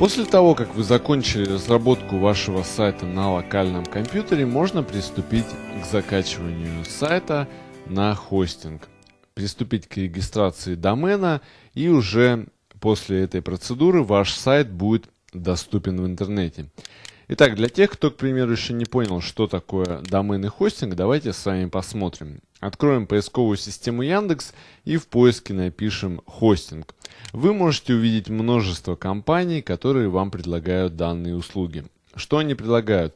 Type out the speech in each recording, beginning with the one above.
После того, как вы закончили разработку вашего сайта на локальном компьютере, можно приступить к закачиванию сайта на хостинг, приступить к регистрации домена и уже после этой процедуры ваш сайт будет доступен в интернете. Итак, для тех, кто, к примеру, еще не понял, что такое домен и хостинг, давайте с вами посмотрим. Откроем поисковую систему Яндекс и в поиске напишем «хостинг». Вы можете увидеть множество компаний, которые вам предлагают данные услуги. Что они предлагают?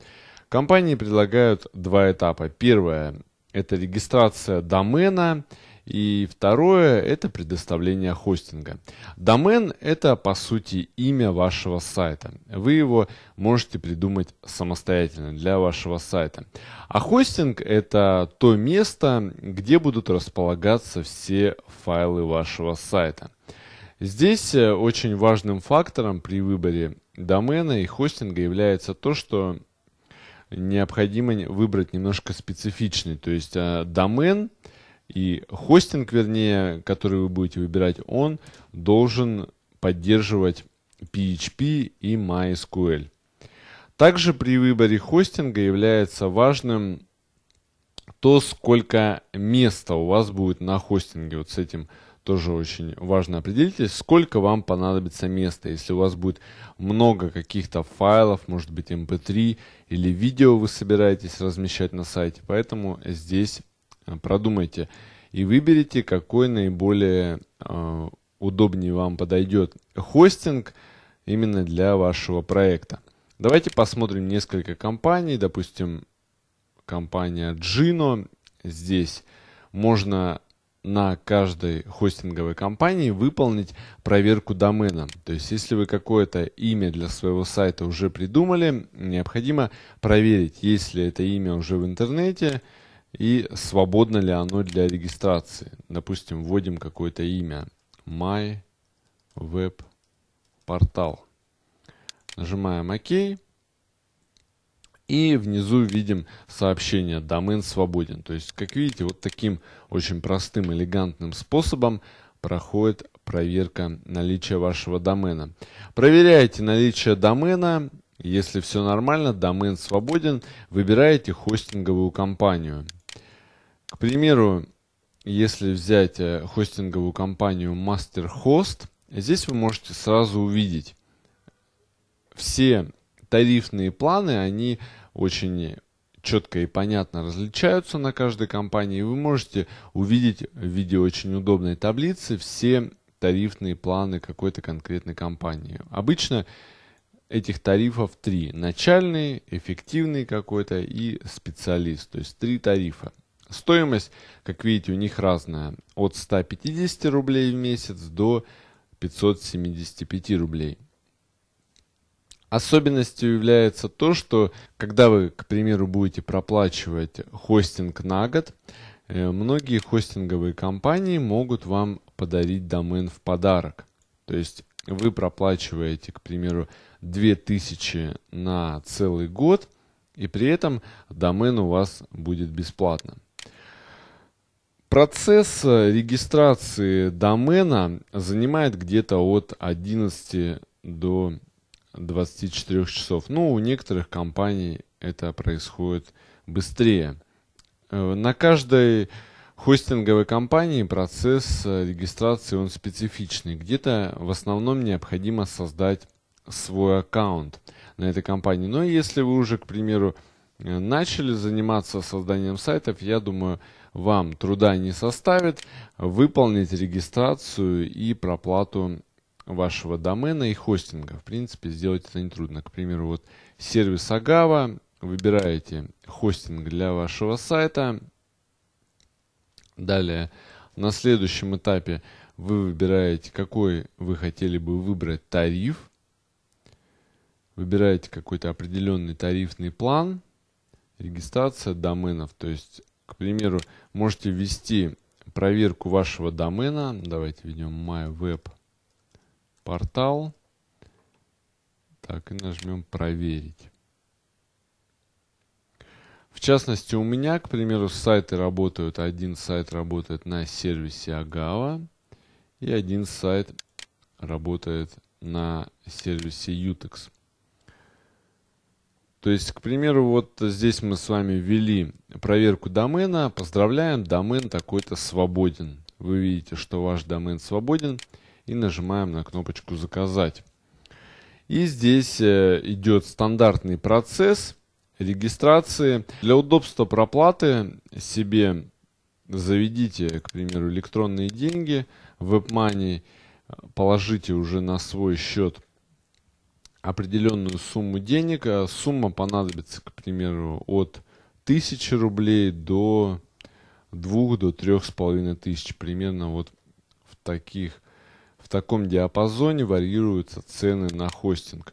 Компании предлагают два этапа. Первое – это регистрация домена, и второе – это предоставление хостинга. Домен – это, по сути, имя вашего сайта. Вы его можете придумать самостоятельно для вашего сайта. А хостинг – это то место, где будут располагаться все файлы вашего сайта. Здесь э, очень важным фактором при выборе домена и хостинга является то, что необходимо выбрать немножко специфичный. То есть э, домен и хостинг, вернее, который вы будете выбирать, он должен поддерживать PHP и MySQL. Также при выборе хостинга является важным то, сколько места у вас будет на хостинге. Вот с этим тоже очень важно. Определитесь, сколько вам понадобится места. Если у вас будет много каких-то файлов, может быть mp3 эм или видео вы собираетесь размещать на сайте, поэтому здесь э, продумайте и выберите, какой наиболее э, удобнее вам подойдет хостинг именно для вашего проекта. Давайте посмотрим несколько компаний, допустим, компания Gino. Здесь можно на каждой хостинговой компании выполнить проверку домена. То есть, если вы какое-то имя для своего сайта уже придумали, необходимо проверить, есть ли это имя уже в интернете и свободно ли оно для регистрации. Допустим, вводим какое-то имя mywebportal, Нажимаем ОК. И внизу видим сообщение «Домен свободен». То есть, как видите, вот таким очень простым, элегантным способом проходит проверка наличия вашего домена. Проверяете наличие домена. Если все нормально, домен свободен, выбираете хостинговую компанию. К примеру, если взять э, хостинговую компанию MasterHost, здесь вы можете сразу увидеть все тарифные планы, они очень четко и понятно различаются на каждой компании. Вы можете увидеть в виде очень удобной таблицы все тарифные планы какой-то конкретной компании. Обычно этих тарифов три. Начальный, эффективный какой-то и специалист. То есть три тарифа. Стоимость, как видите, у них разная. От 150 рублей в месяц до 575 рублей. Особенностью является то, что когда вы, к примеру, будете проплачивать хостинг на год, э, многие хостинговые компании могут вам подарить домен в подарок. То есть вы проплачиваете, к примеру, 2000 на целый год, и при этом домен у вас будет бесплатным. Процесс э, регистрации домена занимает где-то от 11 до 24 часов. Ну, у некоторых компаний это происходит быстрее. Э, на каждой хостинговой компании процесс э, регистрации он специфичный. Где-то в основном необходимо создать свой аккаунт на этой компании. Но если вы уже, к примеру, э, начали заниматься созданием сайтов, я думаю, вам труда не составит выполнить регистрацию и проплату вашего домена и хостинга. В принципе, сделать это нетрудно. К примеру, вот сервис Агава, выбираете хостинг для вашего сайта. Далее, на следующем этапе вы выбираете, какой вы хотели бы выбрать тариф. Выбираете какой-то определенный тарифный план, регистрация доменов. То есть, к примеру, можете ввести проверку вашего домена. Давайте введем myweb.com портал. Так, и нажмем «Проверить». В частности, у меня, к примеру, сайты работают. Один сайт работает на сервисе Агава и один сайт работает на сервисе Utex. То есть, к примеру, вот здесь мы с вами ввели проверку домена. Поздравляем, домен такой-то свободен. Вы видите, что ваш домен свободен и нажимаем на кнопочку «Заказать». И здесь э, идет стандартный процесс регистрации. Для удобства проплаты себе заведите, к примеру, электронные деньги в WebMoney, положите уже на свой счет определенную сумму денег. А сумма понадобится, к примеру, от 1000 рублей до двух, до трех с половиной тысяч. Примерно вот в таких в таком диапазоне варьируются цены на хостинг.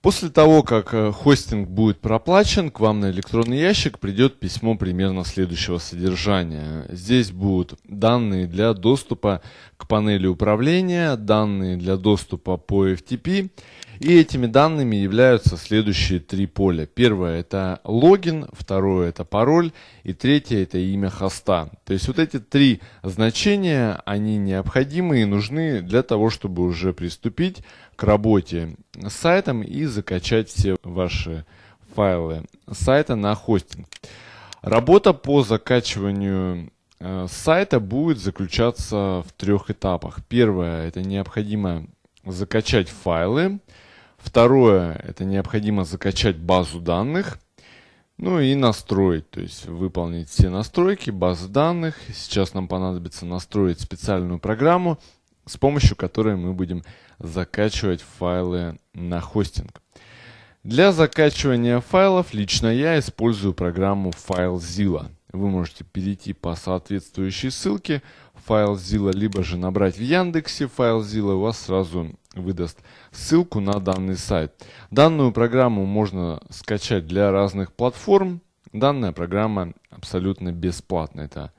После того, как э, хостинг будет проплачен, к вам на электронный ящик придет письмо примерно следующего содержания. Здесь будут данные для доступа к панели управления, данные для доступа по FTP и этими данными являются следующие три поля. Первое это логин, второе это пароль и третье это имя хоста. То есть вот эти три значения, они необходимы и нужны для того, чтобы уже приступить к работе с сайтом и закачать все ваши файлы сайта на хостинг. Работа по закачиванию э, сайта будет заключаться в трех этапах. Первое – это необходимо закачать файлы. Второе, это необходимо закачать базу данных. Ну и настроить, то есть выполнить все настройки, базы данных. Сейчас нам понадобится настроить специальную программу, с помощью которой мы будем закачивать файлы на хостинг. Для закачивания файлов лично я использую программу FileZilla. Вы можете перейти по соответствующей ссылке – файл либо же набрать в Яндексе файл у вас сразу выдаст ссылку на данный сайт. Данную программу можно скачать для разных платформ. Данная программа абсолютно бесплатная. Это,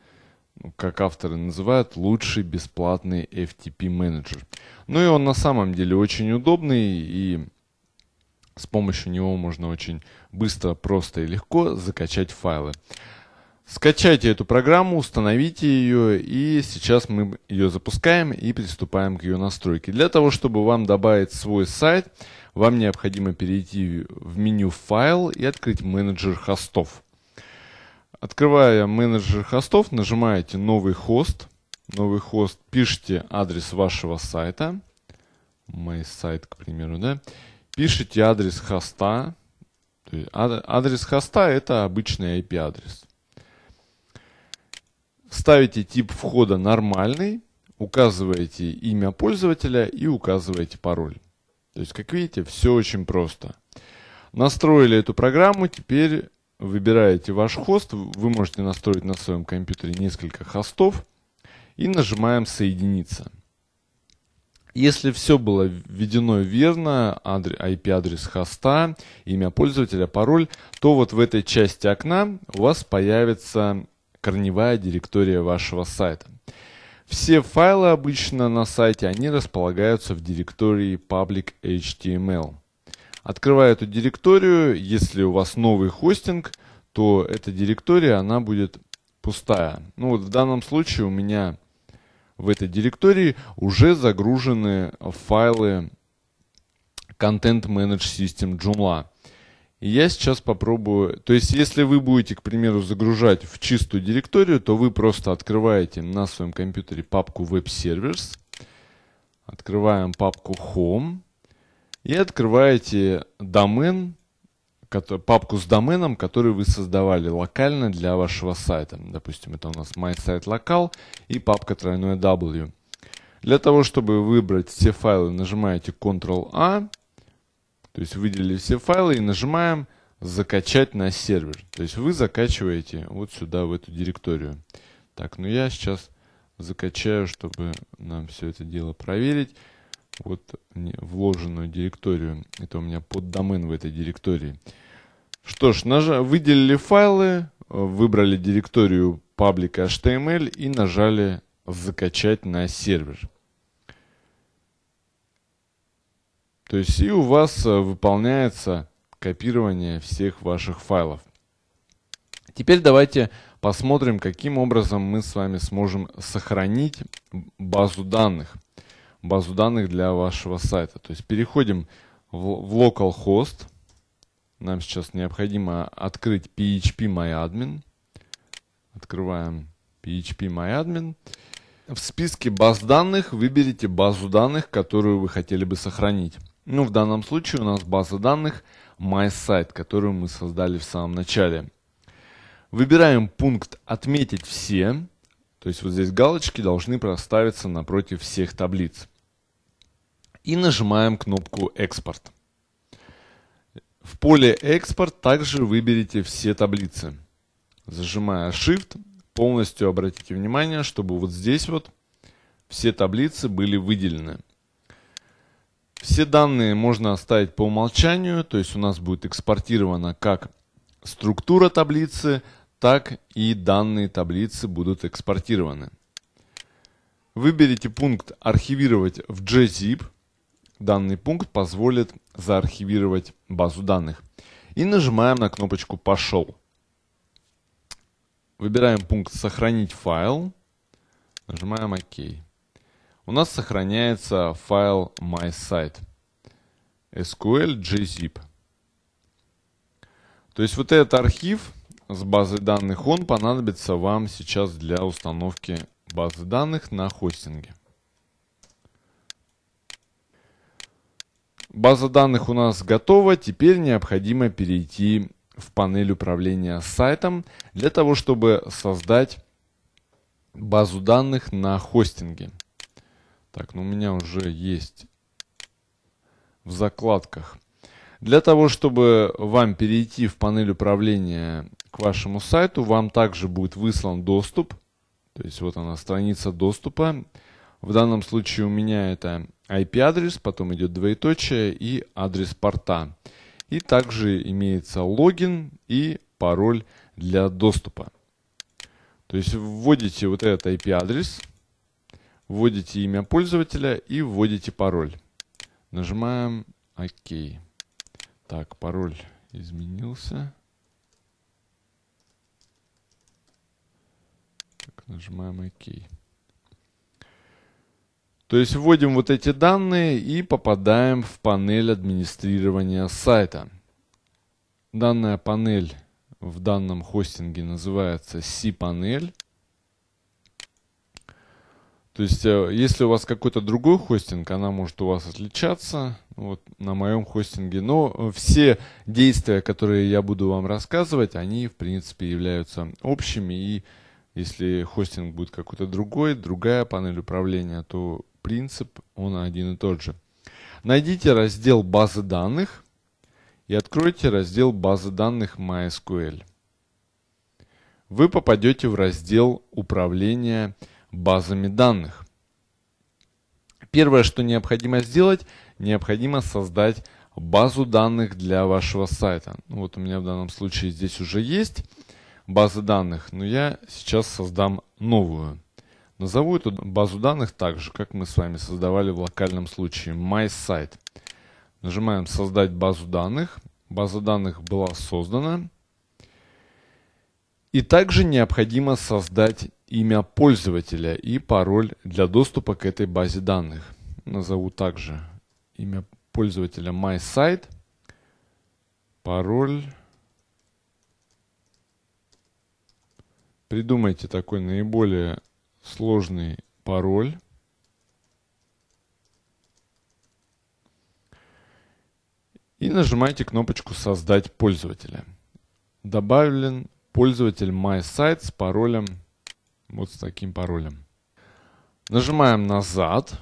ну, как авторы называют, лучший бесплатный FTP менеджер. Ну и он на самом деле очень удобный и с помощью него можно очень быстро, просто и легко закачать файлы. Скачайте эту программу, установите ее, и сейчас мы ее запускаем и приступаем к ее настройке. Для того, чтобы вам добавить свой сайт, вам необходимо перейти в меню «Файл» и открыть «Менеджер хостов». Открывая менеджер хостов, нажимаете «Новый хост», «Новый хост», пишите адрес вашего сайта, «Мой сайт», к примеру, да, пишите адрес хоста, адрес хоста – это обычный IP-адрес – Ставите тип входа нормальный, указываете имя пользователя и указываете пароль. То есть, как видите, все очень просто. Настроили эту программу, теперь выбираете ваш хост. Вы можете настроить на своем компьютере несколько хостов. И нажимаем «Соединиться». Если все было введено верно, IP-адрес хоста, имя пользователя, пароль, то вот в этой части окна у вас появится корневая директория вашего сайта. Все файлы обычно на сайте, они располагаются в директории public.html. Эм Открывая эту директорию, если у вас новый хостинг, то эта директория, она будет пустая. Ну вот в данном случае у меня в этой директории уже загружены файлы Content Manage System Joomla я сейчас попробую... То есть, если вы будете, к примеру, загружать в чистую директорию, то вы просто открываете на своем компьютере папку Web Servers, открываем папку Home и открываете домен, папку с доменом, который вы создавали локально для вашего сайта. Допустим, это у нас My Site Local и папка тройное W. Для того, чтобы выбрать все файлы, нажимаете Ctrl-A, то есть выделили все файлы и нажимаем «Закачать на сервер». То есть вы закачиваете вот сюда, в эту директорию. Так, ну я сейчас закачаю, чтобы нам все это дело проверить. Вот вложенную директорию. Это у меня под домен в этой директории. Что ж, наж... выделили файлы, выбрали директорию public.html эм и нажали «Закачать на сервер». То есть и у вас э, выполняется копирование всех ваших файлов. Теперь давайте посмотрим, каким образом мы с вами сможем сохранить базу данных. Базу данных для вашего сайта. То есть переходим в, в localhost. Нам сейчас необходимо открыть PHP MyAdmin. Открываем PHP MyAdmin. В списке баз данных выберите базу данных, которую вы хотели бы сохранить. Ну, в данном случае у нас база данных MySite, которую мы создали в самом начале. Выбираем пункт «Отметить все», то есть вот здесь галочки должны проставиться напротив всех таблиц. И нажимаем кнопку «Экспорт». В поле «Экспорт» также выберите все таблицы. Зажимая Shift, полностью обратите внимание, чтобы вот здесь вот все таблицы были выделены. Все данные можно оставить по умолчанию, то есть у нас будет экспортирована как структура таблицы, так и данные таблицы будут экспортированы. Выберите пункт «Архивировать в JZIP». Данный пункт позволит заархивировать базу данных. И нажимаем на кнопочку «Пошел». Выбираем пункт «Сохранить файл». Нажимаем «Ок» у нас сохраняется файл mysite sql.gzip. То есть вот этот архив с базы данных, он понадобится вам сейчас для установки базы данных на хостинге. База данных у нас готова, теперь необходимо перейти в панель управления сайтом для того, чтобы создать базу данных на хостинге. Так, ну у меня уже есть в закладках. Для того, чтобы вам перейти в панель управления к вашему сайту, вам также будет выслан доступ. То есть вот она страница доступа. В данном случае у меня это IP-адрес, потом идет двоеточие и адрес порта. И также имеется логин и пароль для доступа. То есть вводите вот этот IP-адрес – Вводите имя пользователя и вводите пароль. Нажимаем ОК. Так, пароль изменился. Так, нажимаем ОК. То есть вводим вот эти данные и попадаем в панель администрирования сайта. Данная панель в данном хостинге называется cPanel. То есть, э, если у вас какой-то другой хостинг, она может у вас отличаться вот, на моем хостинге. Но э, все действия, которые я буду вам рассказывать, они, в принципе, являются общими. И если хостинг будет какой-то другой, другая панель управления, то принцип, он один и тот же. Найдите раздел «Базы данных» и откройте раздел «Базы данных MySQL». Вы попадете в раздел «Управление базами данных. Первое, что необходимо сделать, необходимо создать базу данных для вашего сайта. Ну, вот у меня в данном случае здесь уже есть базы данных, но я сейчас создам новую. Назову эту базу данных так же, как мы с вами создавали в локальном случае MySite. Нажимаем «Создать базу данных». База данных была создана. И также необходимо создать имя пользователя и пароль для доступа к этой базе данных. Назову также имя пользователя MySite, пароль. Придумайте такой наиболее сложный пароль. И нажимаете кнопочку «Создать пользователя». Добавлен пользователь MySite с паролем вот с таким паролем. Нажимаем «Назад».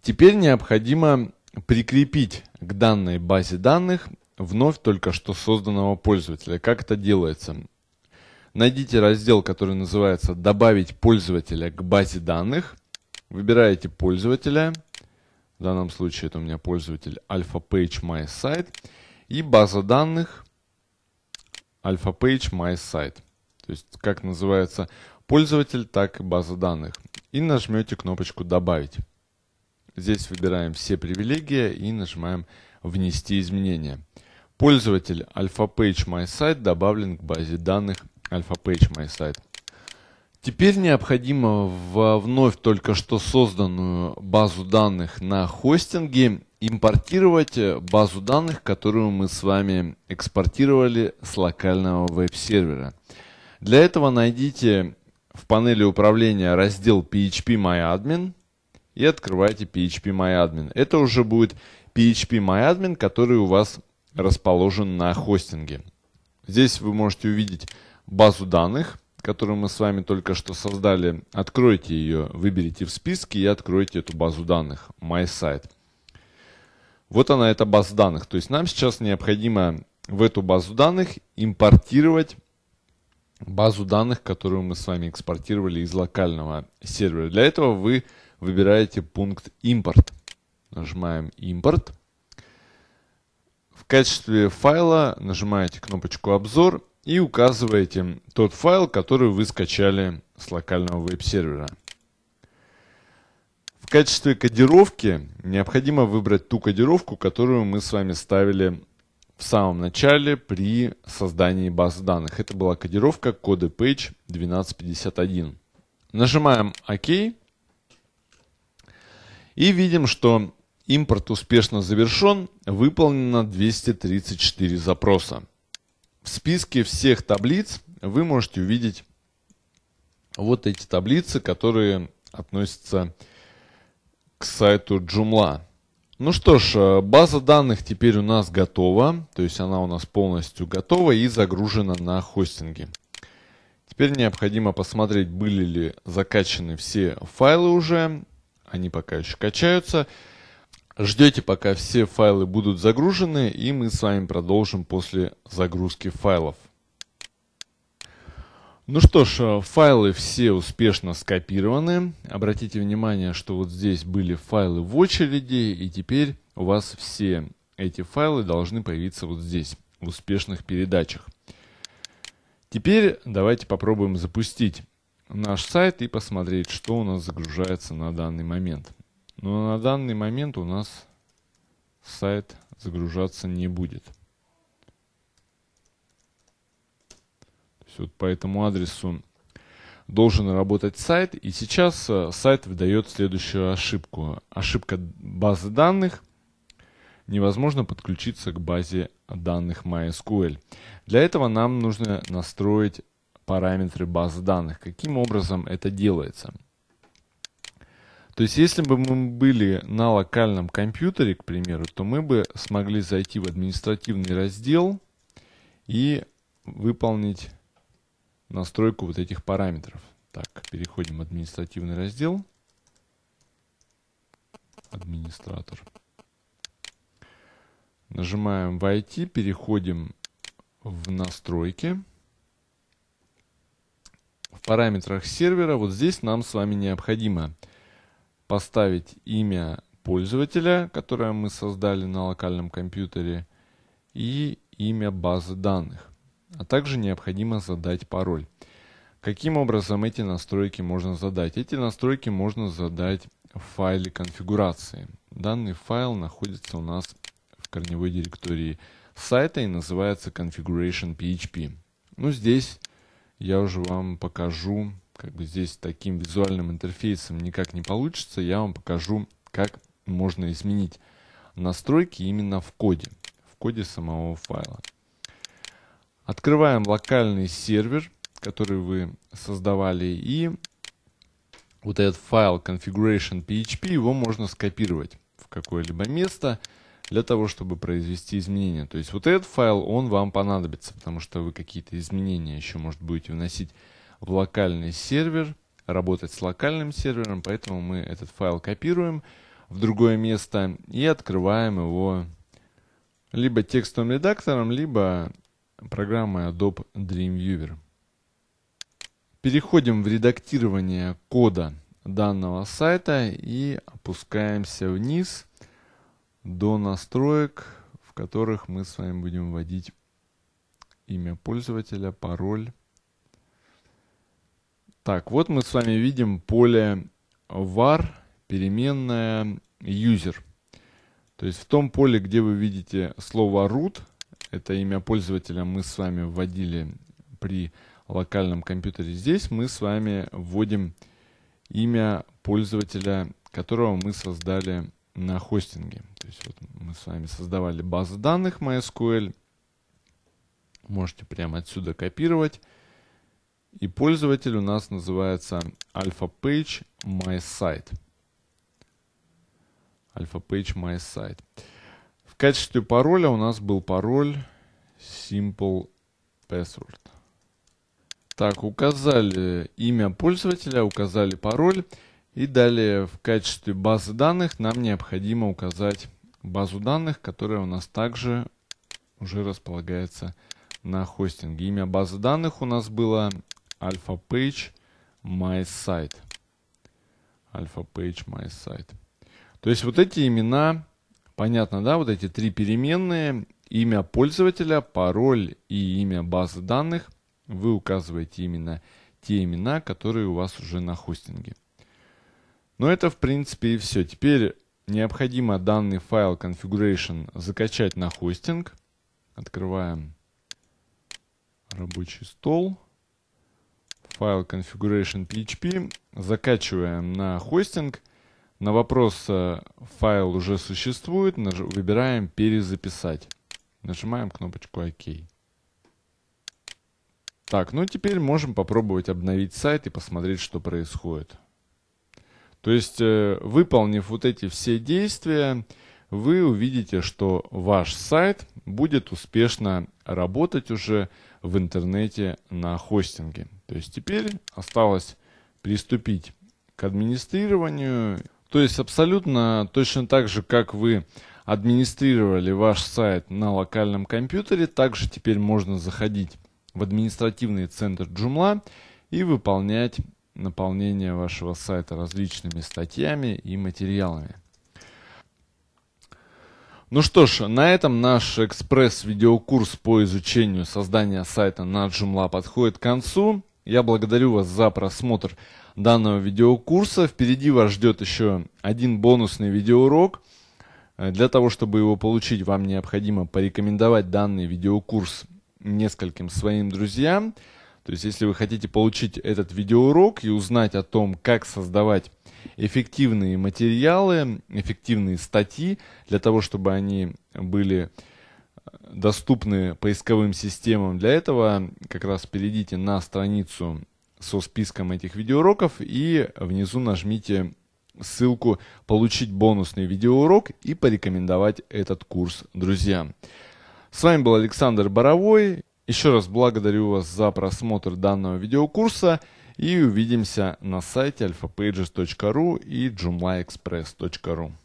Теперь необходимо прикрепить к данной базе данных вновь только что созданного пользователя. Как это делается? Найдите раздел, который называется «Добавить пользователя к базе данных». Выбираете пользователя. В данном случае это у меня пользователь AlphaPage My Site. И база данных AlphaPage My Site. То есть, как называется пользователь, так и база данных. И нажмете кнопочку «Добавить». Здесь выбираем все привилегии и нажимаем «Внести изменения». Пользователь AlphaPageMySite добавлен к базе данных AlphaPageMySite Теперь необходимо во вновь только что созданную базу данных на хостинге импортировать базу данных, которую мы с вами экспортировали с локального веб-сервера. Для этого найдите в панели управления раздел PHP MyAdmin и открываете PHP MyAdmin. Это уже будет PHP MyAdmin, который у вас расположен на хостинге. Здесь вы можете увидеть базу данных, которую мы с вами только что создали. Откройте ее, выберите в списке и откройте эту базу данных MySite. Вот она, эта база данных. То есть нам сейчас необходимо в эту базу данных импортировать базу данных, которую мы с вами экспортировали из локального сервера. Для этого вы выбираете пункт «Импорт». Нажимаем «Импорт». В качестве файла нажимаете кнопочку «Обзор» и указываете тот файл, который вы скачали с локального веб-сервера. В качестве кодировки необходимо выбрать ту кодировку, которую мы с вами ставили в самом начале при создании базы данных. Это была кодировка коды page 1251. Нажимаем ОК. И видим, что импорт успешно завершен. Выполнено 234 запроса. В списке всех таблиц вы можете увидеть вот эти таблицы, которые относятся к сайту Joomla. Ну что ж, э, база данных теперь у нас готова, то есть она у нас полностью готова и загружена на хостинге. Теперь необходимо посмотреть, были ли закачаны все файлы уже, они пока еще качаются. Ждете, пока все файлы будут загружены, и мы с вами продолжим после загрузки файлов. Ну что ж, э, файлы все успешно скопированы. Обратите внимание, что вот здесь были файлы в очереди, и теперь у вас все эти файлы должны появиться вот здесь, в успешных передачах. Теперь давайте попробуем запустить наш сайт и посмотреть, что у нас загружается на данный момент. Но на данный момент у нас сайт загружаться не будет. есть вот по этому адресу должен работать сайт, и сейчас э, сайт выдает следующую ошибку. Ошибка базы данных. Невозможно подключиться к базе данных MySQL. Для этого нам нужно настроить параметры базы данных. Каким образом это делается? То есть, если бы мы были на локальном компьютере, к примеру, то мы бы смогли зайти в административный раздел и выполнить настройку вот этих параметров. Так, переходим в административный раздел. Администратор. Нажимаем «Войти», переходим в «Настройки». В параметрах сервера вот здесь нам с вами необходимо поставить имя пользователя, которое мы создали на локальном компьютере, и имя базы данных а также необходимо задать пароль. Каким образом эти настройки можно задать? Эти настройки можно задать в файле конфигурации. Данный файл находится у нас в корневой директории сайта и называется configuration.php. Ну, здесь я уже вам покажу, как бы здесь таким визуальным интерфейсом никак не получится, я вам покажу, как можно изменить настройки именно в коде, в коде самого файла. Открываем локальный сервер, который вы создавали, и вот этот файл configuration.php, его можно скопировать в какое-либо место для того, чтобы произвести изменения. То есть вот этот файл, он вам понадобится, потому что вы какие-то изменения еще, может, будете вносить в локальный сервер, работать с локальным сервером, поэтому мы этот файл копируем в другое место и открываем его либо текстовым редактором, либо программы Adobe Dreamweaver. Переходим в редактирование кода данного сайта и опускаемся вниз до настроек, в которых мы с вами будем вводить имя пользователя, пароль. Так, вот мы с вами видим поле var, переменная user. То есть в том поле, где вы видите слово root – это имя пользователя мы с вами вводили при локальном компьютере. Здесь мы с вами вводим имя пользователя, которого мы создали на хостинге. То есть вот мы с вами создавали базу данных MySQL. Можете прямо отсюда копировать. И пользователь у нас называется alphapage mysite. alphapage mysite. В качестве пароля у нас был пароль simple password. Так, указали имя пользователя, указали пароль. И далее в качестве базы данных нам необходимо указать базу данных, которая у нас также уже располагается на хостинге. Имя базы данных у нас было alphapage mysite. my site. То есть вот эти имена Понятно, да, вот эти три переменные, имя пользователя, пароль и имя базы данных, вы указываете именно те имена, которые у вас уже на хостинге. Но это в принципе и все. Теперь необходимо данный файл configuration закачать на хостинг. Открываем рабочий стол. Файл configuration.php. Закачиваем на хостинг. На вопрос э, «файл уже существует» выбираем «Перезаписать». Нажимаем кнопочку «Ок». Так, ну теперь можем попробовать обновить сайт и посмотреть, что происходит. То есть, э, выполнив вот эти все действия, вы увидите, что ваш сайт будет успешно работать уже в интернете на хостинге. То есть теперь осталось приступить к администрированию то есть абсолютно точно так же, как вы администрировали ваш сайт на локальном компьютере, также теперь можно заходить в административный центр Joomla и выполнять наполнение вашего сайта различными статьями и материалами. Ну что ж, на этом наш экспресс-видеокурс по изучению создания сайта на Joomla подходит к концу. Я благодарю вас за просмотр данного видеокурса. Впереди вас ждет еще один бонусный видеоурок. Э, для того, чтобы его получить, вам необходимо порекомендовать данный видеокурс нескольким своим друзьям. То есть, если вы хотите получить этот видеоурок и узнать о том, как создавать эффективные материалы, эффективные статьи, для того, чтобы они были э, доступны поисковым системам, для этого как раз перейдите на страницу со списком этих видеоуроков и внизу нажмите ссылку «Получить бонусный видеоурок» и порекомендовать этот курс друзьям. С вами был Александр Боровой. Еще раз благодарю вас за просмотр данного видеокурса и увидимся на сайте alphapages.ru и joomlaexpress.ru.